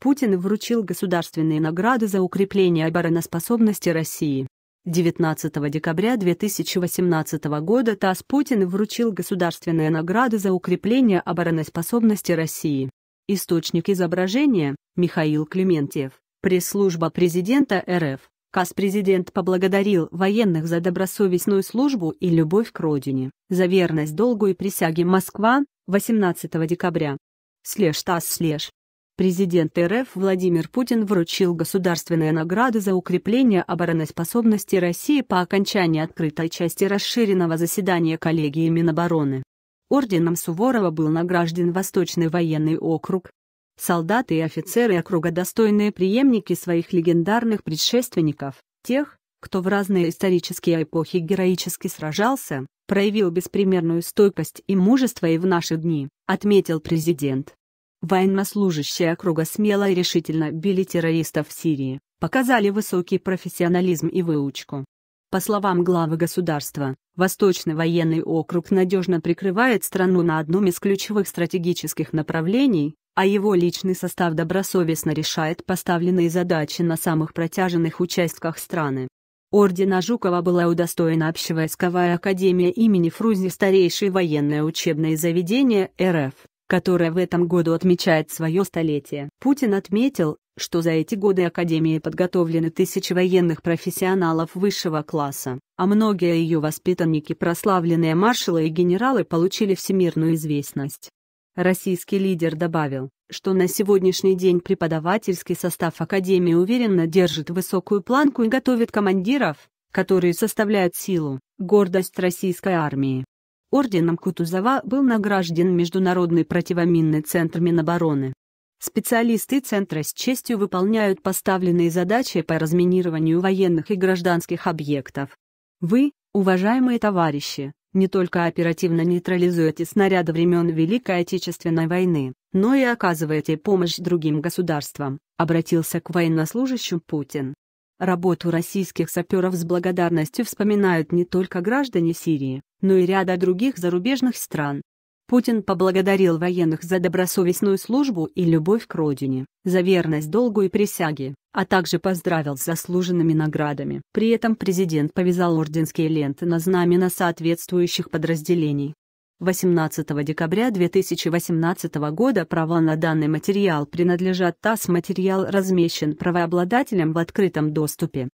Путин вручил государственные награды за укрепление обороноспособности России. 19 декабря 2018 года ТАСС Путин вручил государственные награды за укрепление обороноспособности России. Источник изображения – Михаил Клементьев, пресс-служба президента РФ. КАС-президент поблагодарил военных за добросовестную службу и любовь к родине, за верность долгу и присяге Москва, 18 декабря. Слеж ТАСС слеж. Президент РФ Владимир Путин вручил государственные награды за укрепление обороноспособности России по окончании открытой части расширенного заседания коллегии Минобороны. Орденом Суворова был награжден Восточный военный округ. Солдаты и офицеры округа достойные преемники своих легендарных предшественников, тех, кто в разные исторические эпохи героически сражался, проявил беспримерную стойкость и мужество и в наши дни, отметил президент. Военнослужащие округа смело и решительно били террористов в Сирии, показали высокий профессионализм и выучку. По словам главы государства, Восточный военный округ надежно прикрывает страну на одном из ключевых стратегических направлений, а его личный состав добросовестно решает поставленные задачи на самых протяженных участках страны. Ордена Жукова была удостоена общевойсковая академия имени Фрузи старейшее военное учебное заведение РФ которая в этом году отмечает свое столетие. Путин отметил, что за эти годы Академии подготовлены тысячи военных профессионалов высшего класса, а многие ее воспитанники, прославленные маршалы и генералы, получили всемирную известность. Российский лидер добавил, что на сегодняшний день преподавательский состав Академии уверенно держит высокую планку и готовит командиров, которые составляют силу, гордость российской армии. Орденом Кутузова был награжден Международный противоминный центр Минобороны. Специалисты центра с честью выполняют поставленные задачи по разминированию военных и гражданских объектов. Вы, уважаемые товарищи, не только оперативно нейтрализуете снаряды времен Великой Отечественной войны, но и оказываете помощь другим государствам, обратился к военнослужащим Путин. Работу российских саперов с благодарностью вспоминают не только граждане Сирии, но и ряда других зарубежных стран. Путин поблагодарил военных за добросовестную службу и любовь к родине, за верность долгу и присяге, а также поздравил с заслуженными наградами. При этом президент повязал орденские ленты на знамена соответствующих подразделений, 18 декабря 2018 года права на данный материал принадлежат ТАСС. Материал размещен правообладателем в открытом доступе.